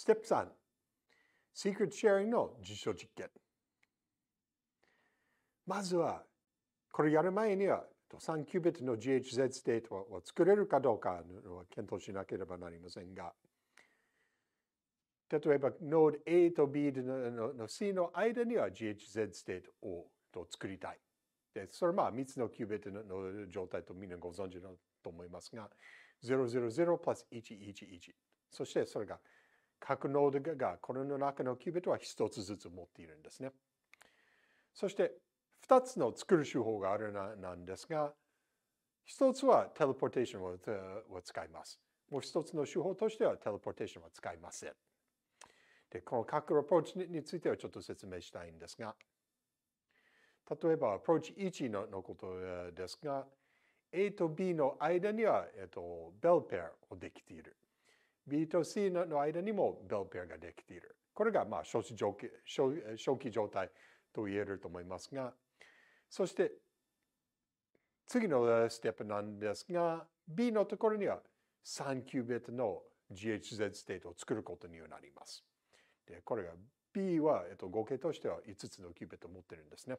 ステップ3 Secret Sharing の実証実験まずはこれやる前には3キュービットの GHZ テータを作れるかどうかを検討しなければなりませんが例えば Node A と B の C の間には GHZ ステートをと作りたい。で、それはまあ3つのキュービットの状態とみんなご存知だと思いますが、000 plus 111。そしてそれが各ノードがこれの中のキュービットは1つずつ持っているんですね。そして2つの作る手法があるなんですが、1つはテレポーテーションを使います。もう1つの手法としてはテレポーテーションは使いません。で、この各アプローチについてはちょっと説明したいんですが、例えばアプローチ1ののことですが、A と B の間には、えっと、ベルペアをできている。B と C の間にもベルペアができている。これがまあ初期状態と言えると思いますが、そして次のステップなんですが、B のところには3キュービットの GHZ ステートを作ることになります。で、これが B は、えっと、合計としては5つのキュービットを持ってるんですね。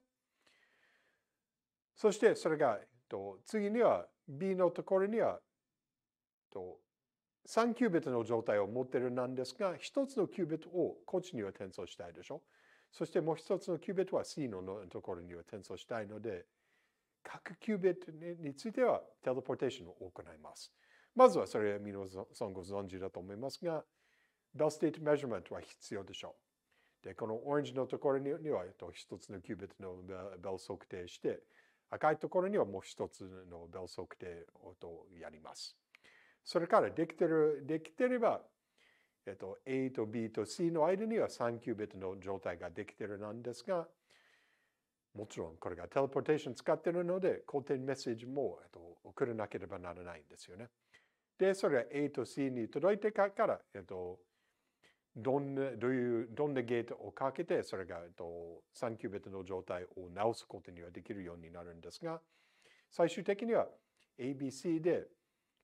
そしてそれが、えっと、次には B のところには、えっと、3キュービットの状態を持ってるなんですが、1つのキュービットをこっちには転送したいでしょ。そしてもう1つのキュービットは C のところには転送したいので、各キュービットについてはテレポーテーションを行います。まずはそれは皆さんご存知だと思いますが、ベルステートメジ m メントは必要でしょう。で、このオレンジのところには1つのキュービットのベル測定して、赤いところにはもう1つのベル測定をやります。それからできてる、できてれば、えっと、A と B と C の間には3キュービットの状態ができてるなんですが、もちろんこれがテレポーテーション使ってるので、交点メッセージも、えっと、送らなければならないんですよね。で、それが A と C に届いてから、えっと、どんな、どういう、どんなゲートをかけて、それが、えっと、3キュービットの状態を直すことにはできるようになるんですが、最終的には ABC で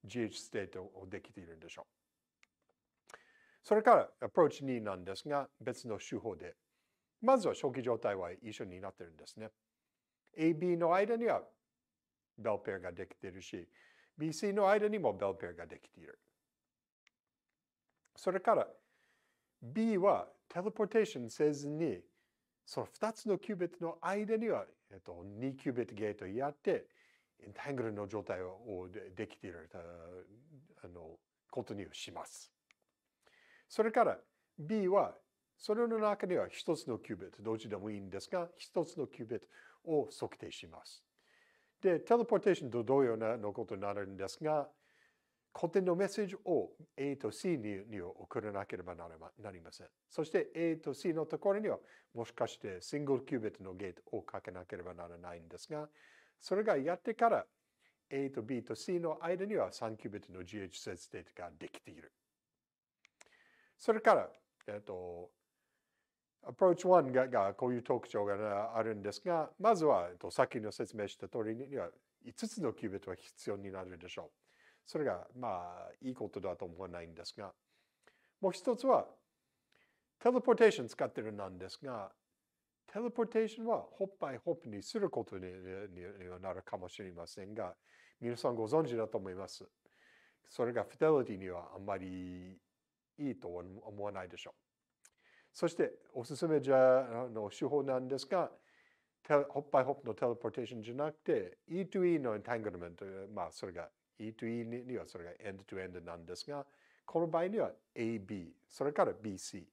GH ステートをできているんでしょう。それからアプローチ2なんですが別の手法でまずは初期状態は一緒になってるんですね。AB の間にはベルペアができているし BC の間にもベルペアができている。それから B はテレポーテーションせずにその2つのキュービットの間には、えっと、2キュービットゲートやってンタングルの状態をできているあのことにします。それから B はそれの中には一つのキュービット、どっちでもいいんですが、一つのキュービットを測定します。で、テレポーテーションと同様のことになるんですが、固定のメッセージを A と C に送らなければなりません。そして A と C のところには、もしかしてシングルキュービットのゲートをかけなければならないんですが、それがやってから A と B と C の間には3キュービットの GH 設定ができている。それから、えっと、アプローチ1ががこういう特徴があるんですが、まずは、えっと、さっきの説明した通りには5つのキュービットは必要になるでしょう。それが、まあ、いいことだと思わないんですが、もう一つは、テレポーテーション使ってるなんですが、テレポーテーションはホッパイホップにすることにはなるかもしれませんが、皆さんご存知だと思います。それがフィデリティにはあんまりいいと思わないでしょう。そしておすすめじゃの手法なんですが、ホッパイホップのテレポーテーションじゃなくて、E2E のエンタングルメント、まあそれが E2E にはそれがエンドトゥエンドなんですが、この場合には AB、それから BC。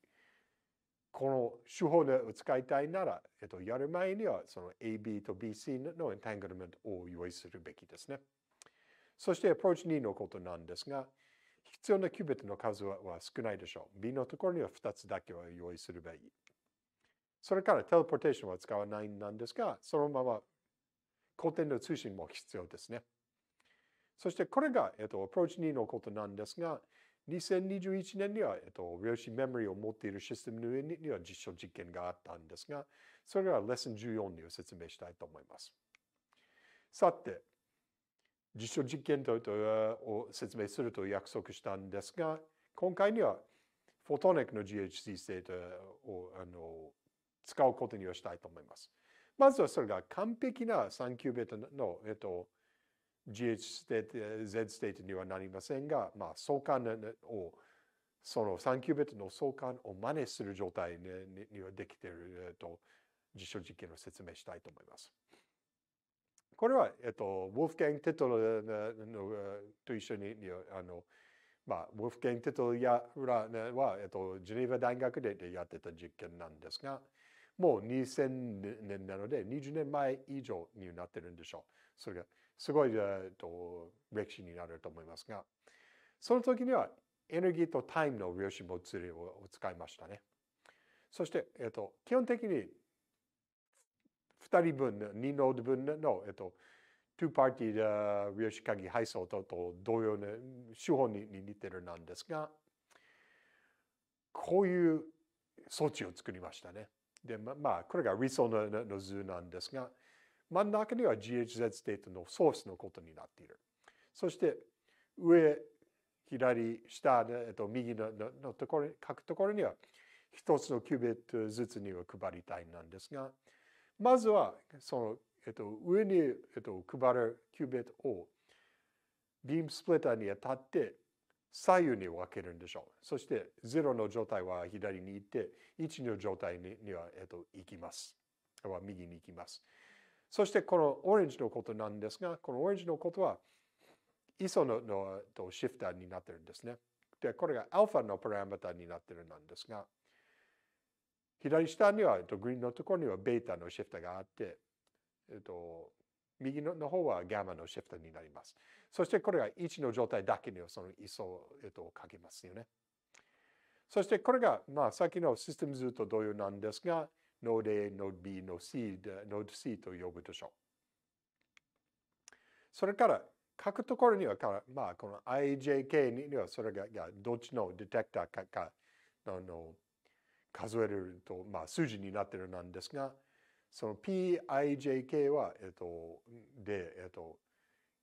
この手法を使いたいなら、えっと、やる前にはその AB と BC のエンタングルメントを用意するべきですね。そして、アプローチ2のことなんですが、必要なキュービットの数は少ないでしょう。B のところには2つだけは用意するべき。それから、テレポーテーションは使わないんですが、そのまま古天の通信も必要ですね。そして、これが、えっと、アプローチ2のことなんですが、2021年には、えっと、量子メモリを持っているシステムの上には実証実験があったんですが、それはレッスン14に説明したいと思います。さて、実証実験とを説明すると約束したんですが、今回にはフォトニックの GHC ステータをあの使うことにはしたいと思います。まずはそれが完璧な3キューベットの、えっと、GH ステート、Z ステートにはなりませんが、まあ、相関を、その3キュービットの相関を真似する状態にはできていると、実証実験を説明したいと思います。これは、えっと、ウォルフガン・テトルのと一緒に、あの、まあ、ウォルフガン・テトルやらは、えっと、ジュネーバ大学でやってた実験なんですが、もう2000年なので、20年前以上になってるんでしょう。それがすごい、えっと、歴史になると思いますが、その時にはエネルギーとタイムの量子物理を使いましたね。そして、えっと、基本的に2人分、2ノード分の、えっと、2パーティーで量子鍵配送と同様の手法に似てるなんですが、こういう装置を作りましたね。で、まあ、これが理想のの図なんですが、真ん中には GHZ ステートのソースのことになっている。そして上、左、下、えっと、右ののところ、書くところには一つのキュービットずつには配りたいなんですが、まずはその、えっと、上に、えっと、配るキュービットをビームスプレッターに当たって左右に分けるんでしょう。そして0の状態は左に行って1の状態には、えっと、行きます。は右に行きます。そしてこのオレンジのことなんですが、このオレンジのことはイソののとシフターになってるんですね。で、これがアルファのパラメータになってるなんですが、左下には、えっと、グリーンのところにはベータのシフターがあって、えっと、右のの方はガマのシフターになります。そしてこれが1の状態だけにはそのイソを、えっと、書けますよね。そしてこれが、まあ、さっきのシステム図と同様なんですが、nod A, nod B, nod C, nod C と呼ぶでしょう。それから、書くところにはから、まあ、この IJK にはそれが、どっちのディテクターかか、あの、数えると、まあ、数字になってるなんですが、その PIJK は、えっと、で、えっと、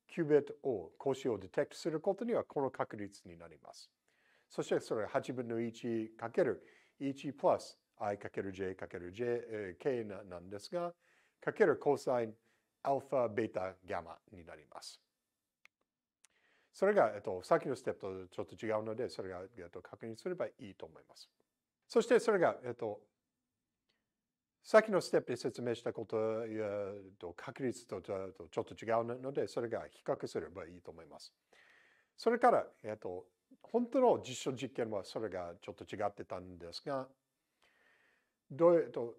キュービットを、格子をディテクトすることにはこの確率になります。そしてそれ8分の1かける1プラス i×j×jk なんですが、かける c o s ン、アルファ、ベータ、ガマになります。それが、えっと、さっきのステップとちょっと違うので、それが、えっと、確認すればいいと思います。そして、それが、えっと、さっきのステップで説明したこと、と確率とちょっと違うので、それが比較すればいいと思います。それから、えっと、本当の実証実験はそれがちょっと違ってたんですが、どうと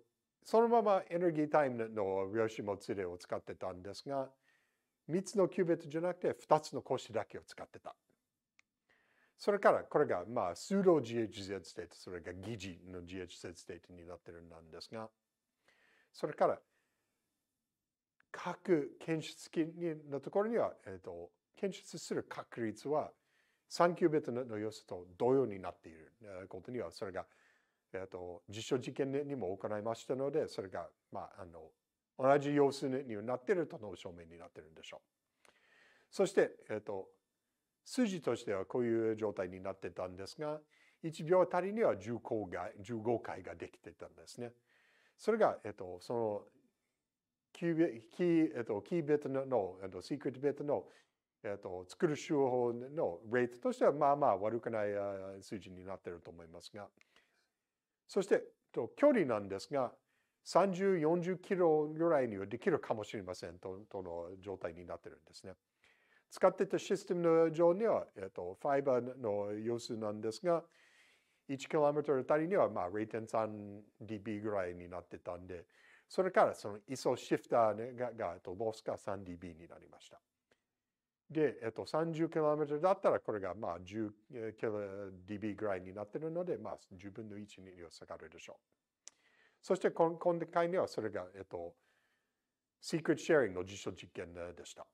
そのままエネルギータイムの量子もつれを使ってたんですが3つのキュービットじゃなくて2つの格子だけを使ってた。それからこれがまあ数ロ GHZ ステートそれが疑似の GHZ ステートになってるんですがそれから各検出機のところには、えー、と検出する確率は3キュービットの要素と同様になっていることにはそれがえっと、実証実験にも行いましたので、それが、まあ、あの、同じ様子になっているとの証明になっているんでしょう。そして、えっと、数字としてはこういう状態になってたんですが、1秒あたりには15回回ができてたんですね。それが、えっと、そのキービ、キー、えっと、キーットの、えっと、シークレットビットの、えっと、作る手法のレートとしては、まあまあ悪くない数字になっていると思いますが、そして、距離なんですが、30、40キロぐらいにはできるかもしれませんとの状態になってるんですね。使ってたシステムの上には、えっと、ファイバーの様子なんですが、1トルあたりには、まあ、0.3dB ぐらいになってたんで、それからその ISO シフターが、がロスが 3dB になりました。で、えっと、30km だったらこれがまあ 10dB ぐらいになってるので、まあ、10分の1に下がるでしょう。そして今回にはそれが、えっと、シーク e t s h ェ r i ン g の実証実験でした。